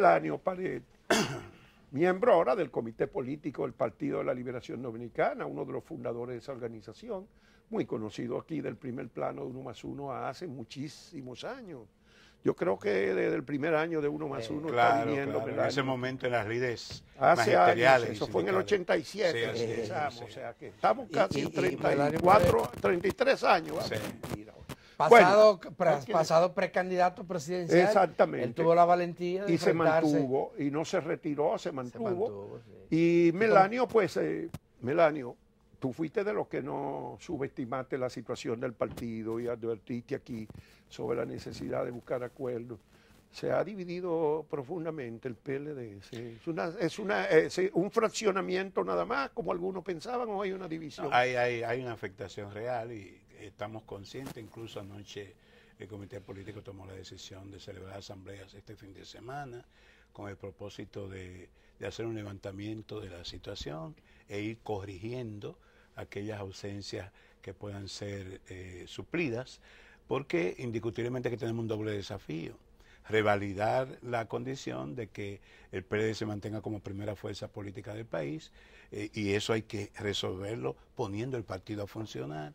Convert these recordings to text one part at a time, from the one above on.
año Pared, miembro ahora del Comité Político del Partido de la Liberación Dominicana, uno de los fundadores de esa organización, muy conocido aquí del primer plano de Uno más Uno hace muchísimos años. Yo creo que desde el primer año de Uno más eh, Uno está viniendo. En ese momento en las redes Hace eso fue en el 87, O sea que estamos casi 34, 33 años. Pasado, precandidato presidencial. Exactamente. tuvo la valentía Y se mantuvo, y no se retiró, se mantuvo. Y Melanio, pues, eh, Melanio, tú fuiste de los que no subestimaste la situación del partido y advertiste aquí sobre la necesidad de buscar acuerdos. Se ha dividido profundamente el PLD. Es, una, es, una, eh, un fraccionamiento nada más, como algunos pensaban, o hay una división. hay, hay, hay una afectación real y estamos conscientes, incluso anoche el Comité Político tomó la decisión de celebrar asambleas este fin de semana con el propósito de, hacer un levantamiento de la situación e ir corrigiendo aquellas ausencias que puedan ser eh, suplidas, porque indiscutiblemente que tenemos un doble desafío revalidar la condición de que el PLD se mantenga como primera fuerza política del país eh, y eso hay que resolverlo poniendo el partido a funcionar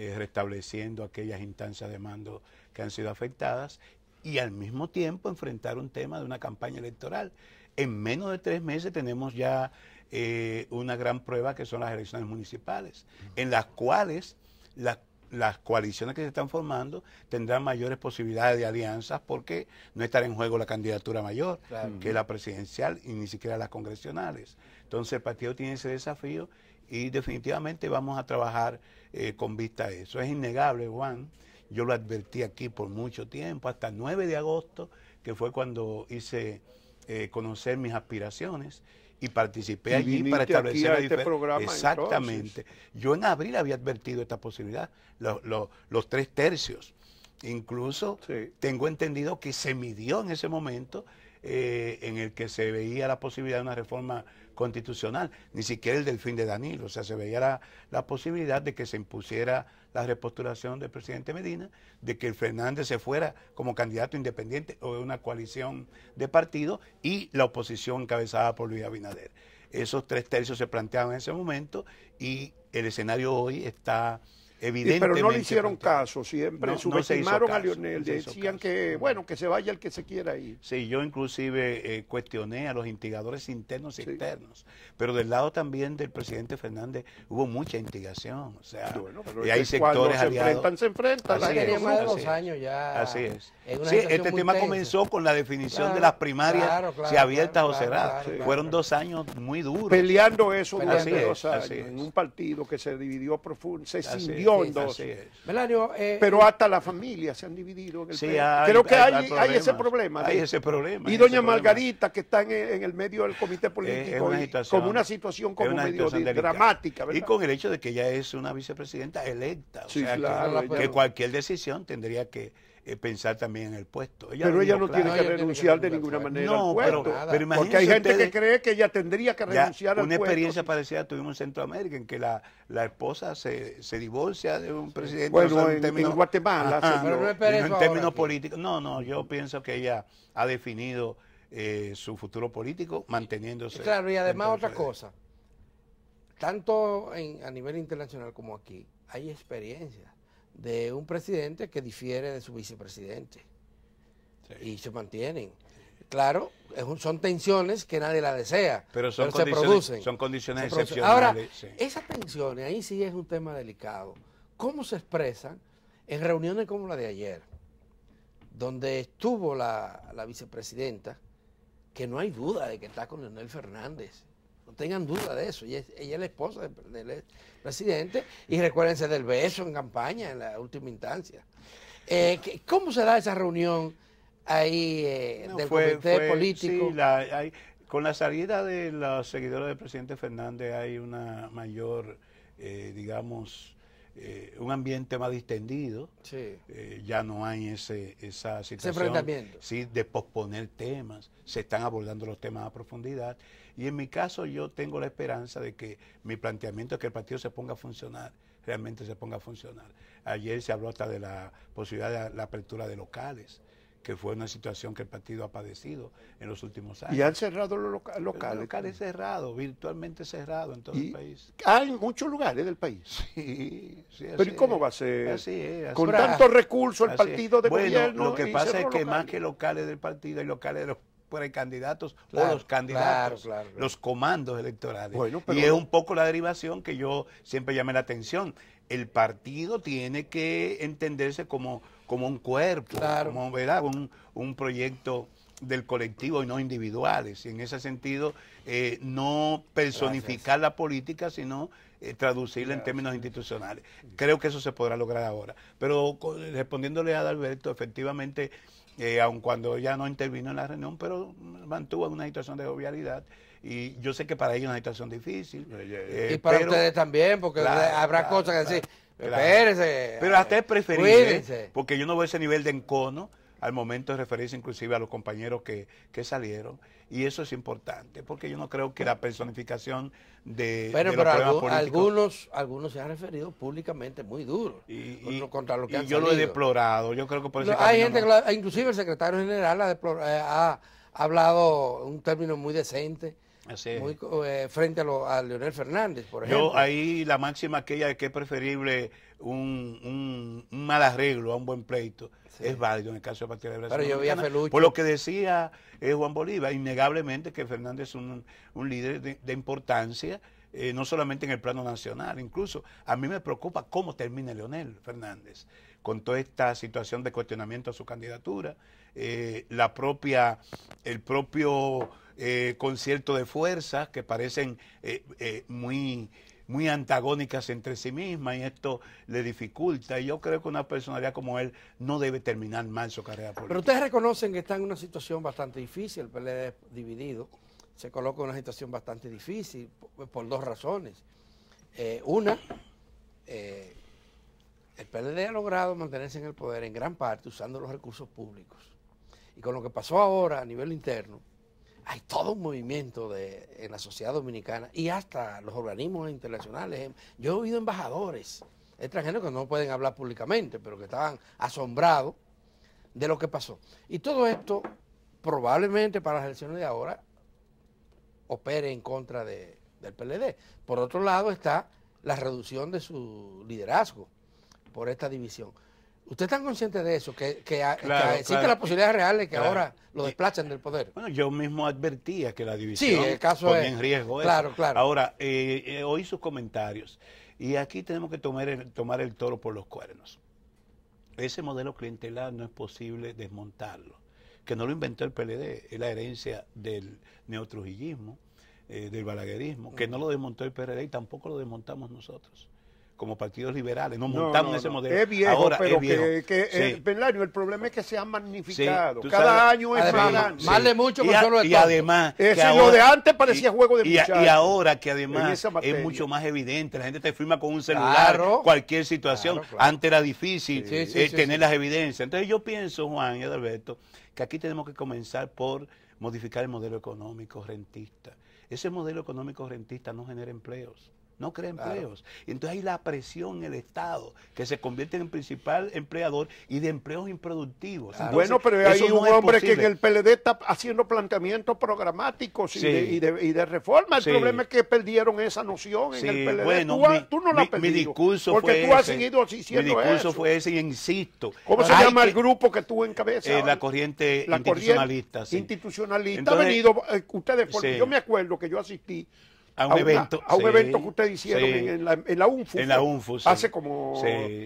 eh, restableciendo aquellas instancias de mando que han sido afectadas y al mismo tiempo enfrentar un tema de una campaña electoral. En menos de tres meses tenemos ya eh, una gran prueba que son las elecciones municipales, en las cuales las coaliciones que se están formando tendrán mayores posibilidades de alianzas porque no estará en juego la candidatura mayor, que la presidencial y ni siquiera las congresionales. Entonces el partido tiene ese desafío y definitivamente vamos a trabajar eh, con vista a eso. Es innegable, Juan. Yo lo advertí aquí por mucho tiempo, hasta el 9 de agosto, que fue cuando hice eh, conocer mis aspiraciones y participé allí para establecer este programa. Exactamente. Yo en abril había advertido esta posibilidad, los tres tercios. Incluso tengo entendido que se midió en ese momento eh, en el que se veía la posibilidad de una reforma constitucional, ni siquiera el del fin de Danilo. O sea, se veía la, posibilidad de que se impusiera la repostulación del presidente Medina, de que Fernández se fuera como candidato independiente o de una coalición de partido y la oposición encabezada por Luis Abinader. Esos tres tercios se planteaban en ese momento y el escenario hoy está Evidentemente. Pero no le hicieron caso, siempre no, subestimaron a Lionel, decían que, bueno, que se vaya el que se quiera ir. Sí, yo inclusive eh, cuestioné a los instigadores internos y externos, pero del lado también del presidente Fernández hubo mucha instigación, o sea, y hay sectores se enfrentan, se enfrentan. Así es, años ya. Así es. este tema comenzó con la definición de las primarias, si abiertas o cerradas. Fueron dos años muy duros. Peleando eso durante dos años, en un partido que se dividió profundo, se eh, pero eh, hasta la familia se han dividido. Creo que hay, ese problema. ¿eh? ese problema. Y doña Margarita, que está en, el medio del comité político, con una situación como una dramática. Y con el hecho de que ella es una vicepresidenta electa, que, cualquier decisión tendría que eh, pensar también en el puesto. pero ella no tiene que renunciar de ninguna manera. No, pero, porque hay gente que cree que ella tendría que renunciar al una experiencia parecida tuvimos en Centroamérica, en que la, la esposa se, se, divorcia de un presidente. Bueno, en, Guatemala. no en términos políticos. No, no, yo pienso que ella ha definido eh, su futuro político manteniéndose. Claro, y además otra cosa. Tanto a nivel internacional como aquí, hay experiencias de un presidente que difiere de su vicepresidente. Y se mantienen. Claro, son tensiones que nadie la desea, pero, son se producen. Son condiciones excepcionales. Ahora, esas tensiones, ahí sí es un tema delicado. ¿Cómo se expresan en reuniones como la de ayer, donde estuvo la, la vicepresidenta, que no hay duda de que está con Leonel Fernández? No tengan duda de eso. Ella es, ella la esposa del, presidente y recuérdense del beso en campaña, en la última instancia. Eh, ¿Cómo se da esa reunión ahí eh, del comité político? con la salida de los seguidores del presidente Fernández hay una mayor, eh, digamos, eh, un ambiente más distendido. Eh, ya no hay ese, esa situación. Sí, de posponer temas. Se están abordando los temas a profundidad. Y en mi caso, yo tengo la esperanza de que mi planteamiento es que el partido se ponga a funcionar realmente se ponga a funcionar. Ayer se habló hasta de la posibilidad de la apertura de locales que fue una situación que el partido ha padecido en los últimos años. Y han cerrado los locales. Los locales cerrados, virtualmente cerrado en todo el país. Hay muchos lugares del país. Sí, sí, Pero cómo va a ser? Con tantos recursos el partido de Lo que pasa es que más que locales del partido, hay locales de los precandidatos o los candidatos, los comandos electorales. Y es un poco la derivación que yo siempre llamé la atención. El partido tiene que entenderse como como un cuerpo, como Un, proyecto del colectivo y no individuales. Y en ese sentido, eh, no personificar la política, sino eh, traducirla en términos institucionales. Creo que eso se podrá lograr ahora. Pero respondiéndole a Alberto, efectivamente, eh, aun cuando ya no intervino en la reunión, pero mantuvo una situación de jovialidad. Y yo sé que para ellos es una situación difícil. y para ustedes también, porque habrá cosas que decir, pero hasta es preferible, ¿eh? porque yo no veo ese nivel de encono al momento de referirse inclusive a los compañeros que, que salieron. Y eso es importante, porque yo no creo que la personificación de, algunos, algunos se han referido públicamente muy duro y, contra lo que yo lo he deplorado. Yo creo que por eso. Hay gente que inclusive el secretario general ha, eh, ha hablado un término muy decente eh, frente a, lo, Leonel Fernández, por ejemplo. Yo ahí la máxima aquella de que es preferible un, mal arreglo a un buen pleito es válido en el caso de Partido de Brasil. Pero Por lo que decía eh, Juan Bolívar, innegablemente que Fernández es un, líder de, importancia. Eh, no solamente en el plano nacional, incluso a mí me preocupa cómo termina Leonel Fernández con toda esta situación de cuestionamiento a su candidatura, eh, la propia, el propio eh, concierto de fuerzas que parecen eh, muy, muy antagónicas entre sí mismas y esto le dificulta. Y yo creo que una personalidad como él no debe terminar mal su carrera política. Pero ustedes reconocen que está en una situación bastante difícil, el PLD dividido, se coloca en una situación bastante difícil por, por dos razones. una, el PLD ha logrado mantenerse en el poder en gran parte usando los recursos públicos. Y con lo que pasó ahora a nivel interno, hay todo un movimiento de, en la sociedad dominicana y hasta los organismos internacionales. Em, yo he oído embajadores extranjeros que no pueden hablar públicamente, pero que estaban asombrados de lo que pasó. Y todo esto probablemente para las elecciones de ahora opere en contra de, del PLD. Por otro lado está la reducción de su liderazgo por esta división. ¿Usted está consciente de eso? Que, existe la posibilidad real de que ahora lo desplacen del poder. Bueno, yo mismo advertía que la división el caso en riesgo eso. Claro, Ahora, eh, eh, oí sus comentarios y aquí tenemos que tomar el, tomar el toro por los cuernos. Ese modelo clientelar no es posible desmontarlo, que no lo inventó el PLD, es la herencia del neotrujillismo, eh, del balaguerismo, que mm. no lo desmontó el PLD y tampoco lo desmontamos nosotros como partidos liberales, nos montamos montaron ese modelo. Es viejo, pero que, eh, el problema es que se han magnificado. Cada año es más Más de mucho que solo Y además... que lo de antes parecía juego de y, Y ahora que además es mucho más evidente, la gente te firma con un celular cualquier situación. Antes era difícil eh, tener las evidencias. Entonces yo pienso, Juan y Adalberto, que aquí tenemos que comenzar por modificar el modelo económico rentista. Ese modelo económico rentista no genera empleos no crea empleos. Entonces hay la presión en el Estado, que se convierte en el principal empleador y de empleos improductivos. bueno, pero hay un hombre que en el PLD está haciendo planteamientos programáticos y, de, y, de, reforma. El problema es que perdieron esa noción en el PLD. tú, no la perdiste discurso porque fue tú has ese. seguido Mi discurso fue ese y insisto. ¿Cómo se llama el grupo que tú encabezas? Eh, la corriente la institucionalista. institucionalista ha venido, eh, ustedes, porque yo me acuerdo que yo asistí a un, evento, evento que ustedes hicieron en, la, en UNFU. Hace como,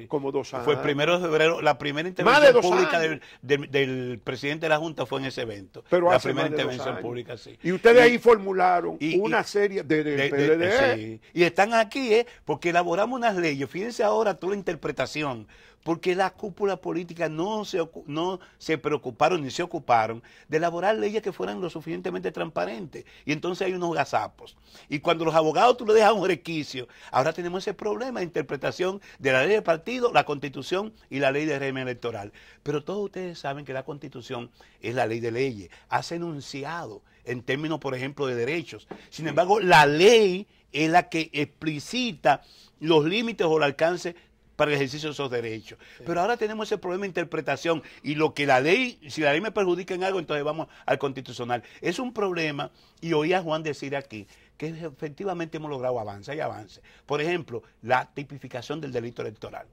como dos años. Fue el primero de febrero, la primera intervención pública del, presidente de la Junta fue en ese evento. Pero la primera intervención pública, sí. Y ustedes ahí formularon una serie de, e. Y están aquí, ¿eh? Porque elaboramos unas leyes. Fíjense ahora tú la interpretación porque la cúpula política no se, no se preocuparon ni se ocuparon de elaborar leyes que fueran lo suficientemente transparentes. Y entonces hay unos gazapos. Y cuando los abogados tú le dejas un requicio, ahora tenemos ese problema de interpretación de la ley de partido, la constitución y la ley de régimen electoral. Pero todos ustedes saben que la constitución es la ley de leyes, hace enunciado en términos, por ejemplo, de derechos. Sin embargo, la ley es la que explicita los límites o el alcance para el ejercicio de esos derechos. Pero ahora tenemos ese problema de interpretación y lo que la ley, si la ley me perjudica en algo, entonces vamos al constitucional. Es un problema y oí a Juan decir aquí que efectivamente hemos logrado avance y avance. Por ejemplo, la tipificación del delito electoral.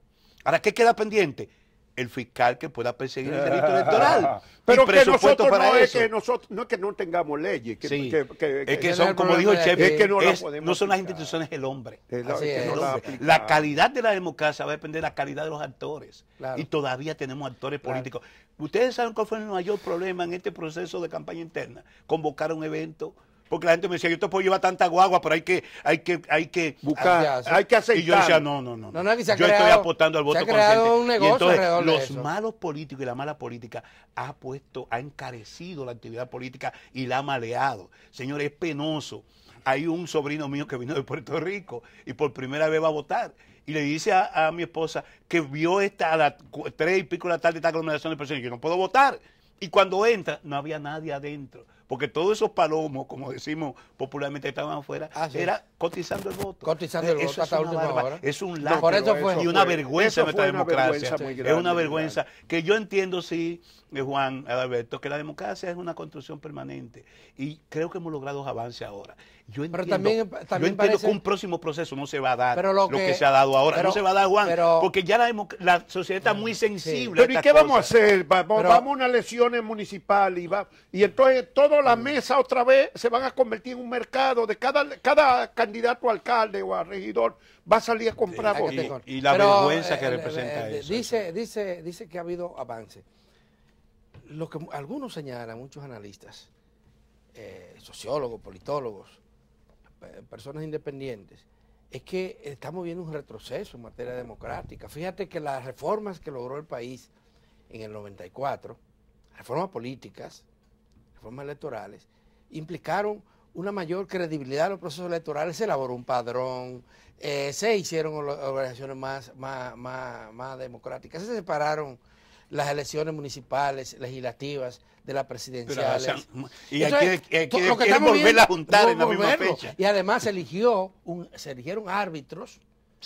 Ahora, ¿qué queda pendiente? el fiscal que pueda perseguir el delito electoral. Pero que nosotros no, es que no es que no tengamos leyes, es que son, como dijo el no, son las instituciones, el hombre. la, calidad de la democracia va a depender de la calidad de los actores. Y todavía tenemos actores políticos. Ustedes saben cuál fue el mayor problema en este proceso de campaña interna. Convocar un evento porque la gente me decía, yo te puedo llevar tanta guagua, pero hay que, hay que, hay que buscar, hay que Y yo decía, no, no, no. yo estoy apostando al voto se ha creado un negocio los malos políticos y la mala política ha puesto, ha encarecido la actividad política y la ha maleado. Señores, es penoso. Hay un sobrino mío que vino de Puerto Rico y por primera vez va a votar y le dice a, mi esposa que vio esta a las tres y pico de la tarde esta aglomeración de personas y yo no puedo votar. Y cuando entra, no había nadie adentro porque todos esos palomos, como decimos popularmente, estaban afuera, ah, era cotizando el voto. Cotizando eh, el voto es un y una vergüenza nuestra democracia. es una vergüenza que yo entiendo, sí, eh, Juan Alberto, que la democracia es una construcción permanente y creo que hemos logrado avance ahora. Yo entiendo, también, que un próximo proceso no se va a dar lo, que, se ha dado ahora. no se va a dar, Juan, porque ya la, la, sociedad está muy ah, sensible. Pero ¿y qué vamos a hacer? Vamos, vamos a unas elecciones municipal y, va, y entonces todo la mesa otra vez se van a convertir en un mercado de cada, cada candidato a alcalde o a regidor va a salir a comprar y, la vergüenza que eh, representa eh, eh, eso. Dice, dice, dice que ha habido avance. Lo que algunos señalan, muchos analistas, sociólogos, politólogos, personas independientes, es que estamos viendo un retroceso en materia democrática. Fíjate que las reformas que logró el país en el 94, reformas políticas, reformas electorales, implicaron una mayor credibilidad en los procesos electorales, se elaboró un padrón, eh, se hicieron organizaciones más, más, democráticas, se separaron las elecciones municipales, legislativas, de las presidenciales. y aquí, que a juntar en la misma fecha. Y además se, eligió un, se eligieron árbitros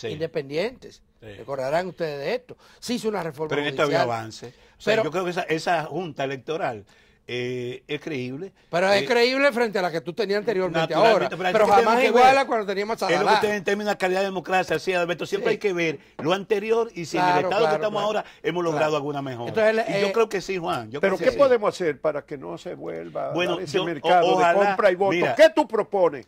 independientes. Recordarán ustedes de esto. Se hizo una reforma Pero en esto había avance. pero, yo creo que esa, esa junta electoral eh, es creíble. Pero es eh, creíble frente a la que tú tenías anteriormente ahora. Pero, jamás igual a cuando teníamos a en términos de calidad de democracia, siempre hay que ver lo anterior y si en el estado que estamos ahora hemos logrado alguna mejora. yo eh, creo que sí, Juan. pero ¿qué podemos hacer para que no se vuelva ese mercado de compra y voto? ¿Qué tú propones?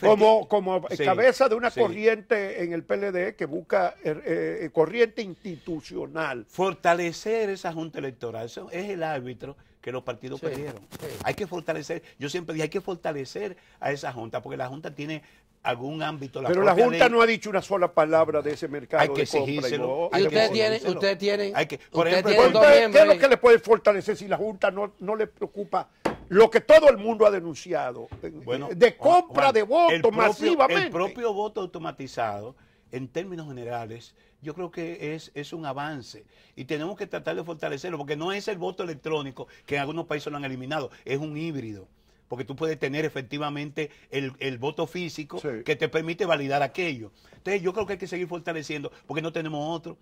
como como cabeza de una corriente en el PLD que busca er, corriente institucional. Fortalecer esa junta electoral. es el árbitro que los partidos perdieron. Hay que fortalecer, yo siempre dije, hay que fortalecer a esa Junta, porque la Junta tiene algún ámbito. Pero la Junta no ha dicho una sola palabra de ese mercado. Hay que exigírselo. ustedes tienen, hay que, por ejemplo, ¿qué es lo que le puede fortalecer si la Junta no, no le preocupa lo que todo el mundo ha denunciado? Eh, bueno, de compra de votos masivamente. El propio voto automatizado en términos generales, yo creo que es, es un avance y tenemos que tratar de fortalecerlo, porque no es el voto electrónico, que en algunos países lo han eliminado, es un híbrido porque tú puedes tener efectivamente el, voto físico que te permite validar aquello. Entonces yo creo que hay que seguir fortaleciendo, porque no tenemos otro.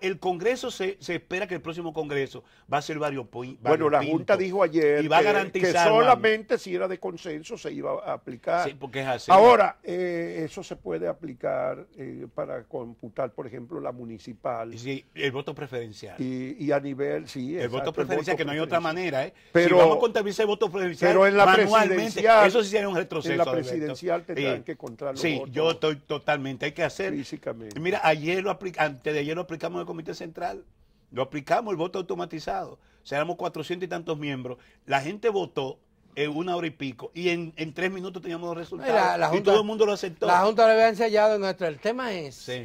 el Congreso se, espera que el próximo Congreso va a ser varios Bueno, la Junta dijo ayer que, solamente si era de consenso se iba a aplicar. Sí, porque es así. Ahora, eh, eso se puede aplicar eh, para computar, por ejemplo, la municipal. Sí, el voto preferencial. Y, a nivel, sí. El voto preferencial, que no hay otra manera, ¿eh? Pero, si vamos a contabilizar el voto preferencial, pero en la manualmente. Eso sí sería un retroceso. En la presidencial tendrán que controlar Sí, yo estoy totalmente. Hay que hacer. Físicamente. Mira, ayer lo antes de ayer lo aplicamos en el Comité Central. Lo aplicamos, el voto automatizado. O sea, éramos 400 y tantos miembros. La gente votó en una hora y pico. Y en, tres minutos teníamos los resultados. y todo el mundo lo aceptó. La Junta lo había ensayado en nuestro. El tema es, eh,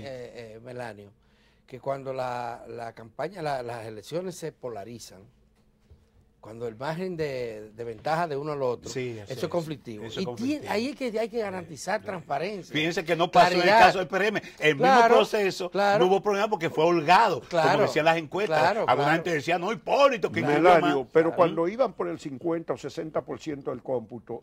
eh, Melanio, que cuando la, la campaña, las elecciones se polarizan, cuando el margen de, ventaja de uno al otro, eso, es, conflictivo. y ahí es que hay que garantizar transparencia. Fíjense que no pasó en el caso del PRM. El mismo proceso no hubo problema porque fue holgado, claro, como decían las encuestas. Alguna gente decía, no, Hipólito, que Melario, Pero cuando iban por el 50 o 60% del cómputo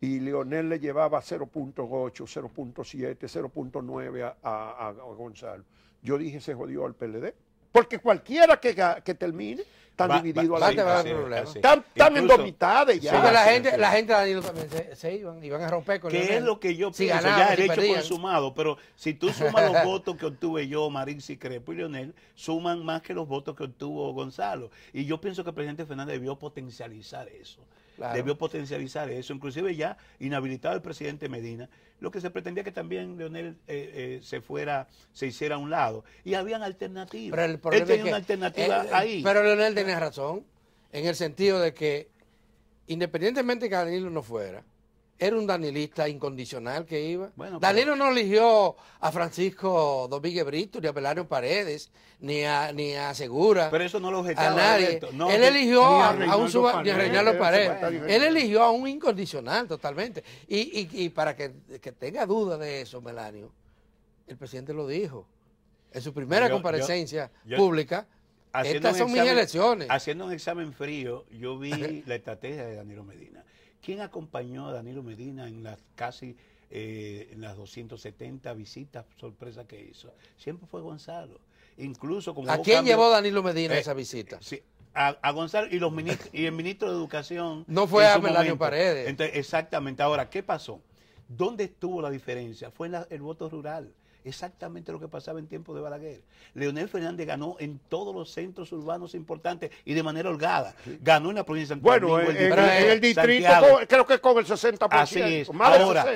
y Leonel le llevaba 0.8, 0.7, 0.9 a, a, a Gonzalo, yo dije, se jodió al PLD porque cualquiera que, termine están dividido. a la gente. Están, en dos mitades ya. la, gente, la gente, también se, iban, iban a romper con ¿Qué es lo que yo pienso? ya el hecho consumado, pero si tú sumas los votos que obtuve yo, Marín Cicrepo y Leonel, suman más que los votos que obtuvo Gonzalo. Y yo pienso que el presidente Fernández debió potencializar eso debió potencializar eso, inclusive ya inhabilitado el presidente Medina, lo que se pretendía que también Leonel eh, eh, se fuera, se hiciera a un lado. Y habían alternativas. Él tenía una alternativa eh, ahí. Pero Leonel tenía razón, en el sentido de que independientemente que Danilo no fuera, era un danilista incondicional que iba. Danilo no eligió a Francisco Domínguez Brito, ni a Pelario Paredes, ni a, ni a Segura. Pero eso no lo objetaba. A nadie. él eligió a, un suba, Paredes. Él eligió a un incondicional totalmente. Y, para que, tenga duda de eso, Melanio, el presidente lo dijo. En su primera comparecencia pública, estas son mis elecciones. Haciendo un examen frío, yo vi la estrategia de Danilo Medina ¿Quién acompañó a Danilo Medina en las casi eh, en las 270 visitas sorpresa que hizo? Siempre fue Gonzalo. Incluso como ¿A quién llevó Danilo Medina esa eh, visita? a, Gonzalo y los ministros, y el ministro de Educación. No fue a Melanio Paredes. exactamente. Ahora, ¿qué pasó? ¿Dónde estuvo la diferencia? Fue en el voto rural. Exactamente lo que pasaba en tiempo de Balaguer. Leonel Fernández ganó en todos los centros urbanos importantes y de manera holgada. Ganó en la provincia de San Juan. Bueno, en, el distrito creo que con el 60%. Así es. Más ahora,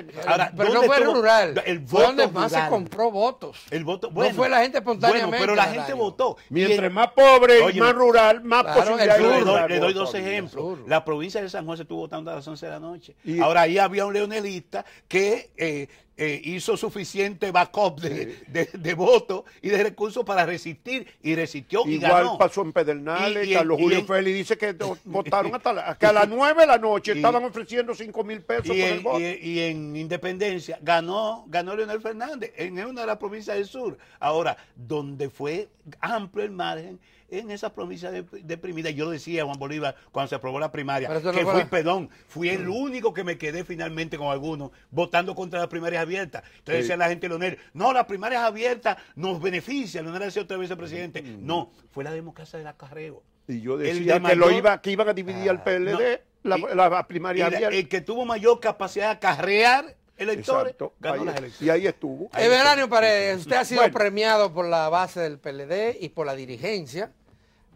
pero no fue rural. El ¿Dónde más se compró votos? bueno, no fue la gente espontáneamente. Bueno, pero la gente votó. Mientras más pobre y más rural, más claro, posibilidades. Le, doy, dos ejemplos. La provincia de San Juan se estuvo votando a las 11 de la noche. ahora ahí había un leonelista que eh, eh, hizo suficiente backup de, votos y de recursos para resistir y resistió Igual y ganó. pasó en Pedernales, Carlos Julio Félix dice que votaron hasta a las 9 de la noche estaban ofreciendo cinco mil pesos por el voto. Y, en Independencia ganó, ganó Leonel Fernández en una de las provincias del sur. Ahora, donde fue amplio el margen en esas provincias deprimidas. Yo decía, Juan Bolívar, cuando se aprobó la primaria, que fui, perdón, fui el único que me quedé finalmente con algunos votando contra las primarias abierta. Entonces decía la gente Leonel, no, las primarias abiertas nos beneficia. Leonel decía otra vez el presidente. Mm. No, fue la democracia del acarreo. Y yo decía que, lo iba, que iban a dividir al ah, PLD, las la, abiertas. primaria abierta. El que tuvo mayor capacidad de acarrear electores ganó las elecciones. Y ahí estuvo. Everanio eh, Paredes, usted ha sido premiado por la base del PLD y por la dirigencia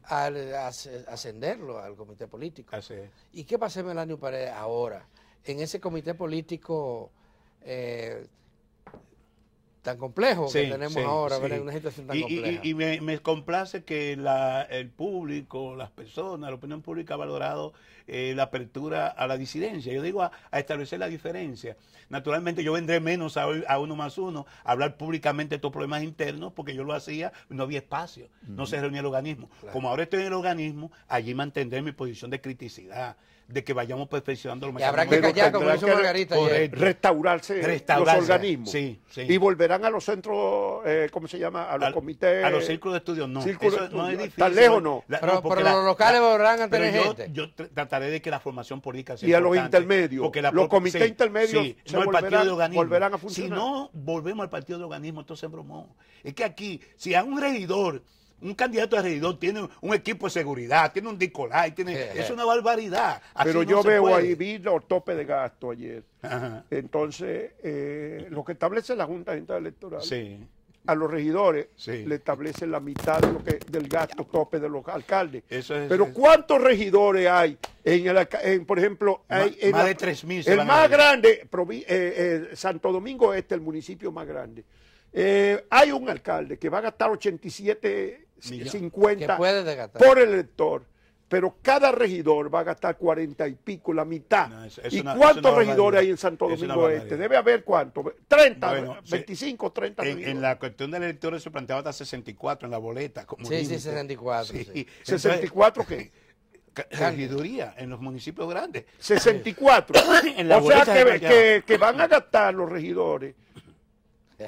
al ascenderlo al comité político. Así ¿Y qué pasa Melanio Paredes ahora? En ese comité político eh, tan complejo que tenemos ahora, una situación tan y, compleja. Y, me, complace que el público, las personas, la opinión pública ha valorado eh, la apertura a la disidencia. Yo digo a, establecer la diferencia. Naturalmente yo vendré menos a, uno más uno, a hablar públicamente de estos problemas internos, porque yo lo hacía, no había espacio, no se reunía el organismo. Como ahora estoy en el organismo, allí mantendré mi posición de criticidad, de que vayamos perfeccionando lo Y habrá que callar, como hizo Margarita. restaurarse, los organismos. Y volverán a los centros, eh, ¿cómo se llama? A los comités. A los círculos de estudios, no. Círculos de no es difícil. ¿Tan lejos no? pero, los locales volverán a tener gente. Yo, trataré de que la formación política sea Y a los intermedios. Porque los comités intermedios volverán, a funcionar. Si no volvemos al partido de organismo, entonces bromó. Es que aquí, si a un regidor un candidato a regidor tiene un equipo de seguridad, tiene un Dicolai, tiene, es una barbaridad. Pero yo veo ahí, vi los de gasto ayer. Entonces, eh, lo que establece la Junta Electoral. a los regidores le establece la mitad del gasto tope de los alcaldes. Pero ¿cuántos regidores hay en el por ejemplo hay en el más grande eh, eh, Santo Domingo este el municipio más grande. hay un alcalde que va a gastar 87 50 por elector. Pero cada regidor va a gastar 40 y pico, la mitad. ¿Y cuántos regidores hay en Santo Domingo Este? Debe haber cuánto, 30, 25, 30 en, la cuestión del elector se planteaba hasta 64 en la boleta. Como sí, sí, 64. Sí. ¿64 qué? regiduría en los municipios grandes. 64. o sea que, que, van a gastar los regidores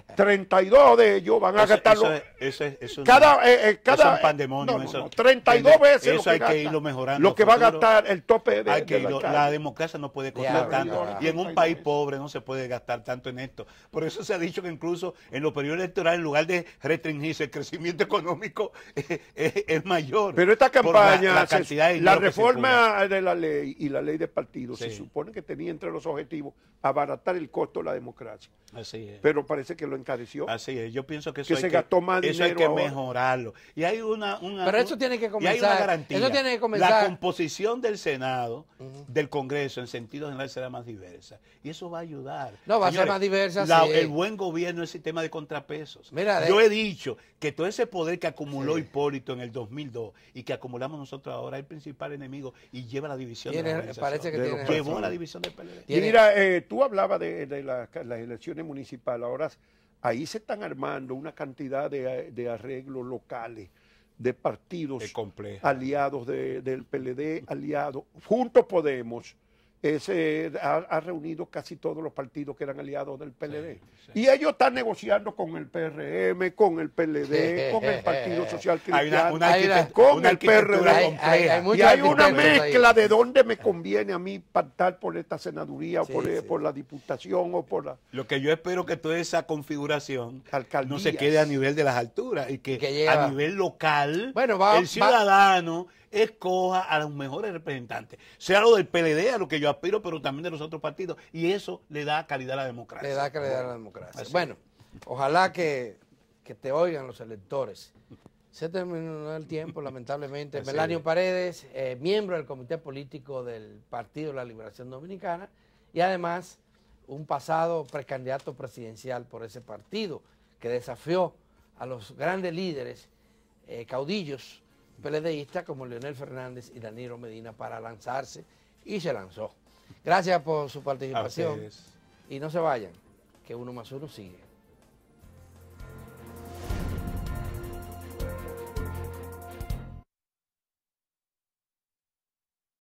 32 de ellos van a gastar gastarlo. cada, pandemonio. 32 veces. Eso hay que irlo mejorando. Lo que va a gastar el tope de, la, democracia no puede costar tanto. y en un país pobre no se puede gastar tanto en esto. Por eso se ha dicho que incluso en los periodos electorales, en lugar de restringirse el crecimiento económico, eh, eh, es, mayor. Pero esta campaña, la, reforma de la ley y la ley de partidos se supone que tenía entre los objetivos abaratar el costo de la democracia. Así es. Pero parece que lo encareció. Así es, yo pienso que eso, hay, se que, más eso hay que mejorarlo. Y hay una, Pero eso tiene que comenzar. garantía. La composición del Senado, del Congreso, en sentido general, será más diversa. Y eso va a ayudar. No, va a ser más diversa. El buen gobierno es el sistema de contrapesos. yo he dicho, que todo ese poder que acumuló Hipólito en el 2002 y que acumulamos nosotros ahora es el principal enemigo y lleva la división. de parece que llevó la división del PLD. Y mira, eh, tú hablabas de, las, elecciones municipales, ahora ahí se están armando una cantidad de, arreglos locales de partidos aliados del PLD, aliados, juntos Podemos, ese eh, ha, reunido casi todos los partidos que eran aliados del PLD. Y ellos están negociando con el PRM, con el PLD, con el Partido Social Cristiano, hay una, con el PRD. y hay una mezcla de dónde me conviene a mí pactar por esta senaduría o por, eh, por, la diputación o por la... Lo que yo espero que toda esa configuración no se quede a nivel de las alturas y que, a nivel local el ciudadano escoja a los mejores representantes, sea lo del PLD, a lo que yo aspiro, pero también de los otros partidos, y eso le da calidad a la democracia. Le da calidad a la democracia. Bueno, ojalá que, te oigan los electores. Se terminó el tiempo, lamentablemente. Melanio Paredes, eh, miembro del Comité Político del Partido de la Liberación Dominicana, y además un pasado precandidato presidencial por ese partido, que desafió a los grandes líderes, eh, caudillos PLDistas como Leonel Fernández y Danilo Medina para lanzarse y se lanzó. Gracias por su participación. Y no se vayan, que uno más uno sigue.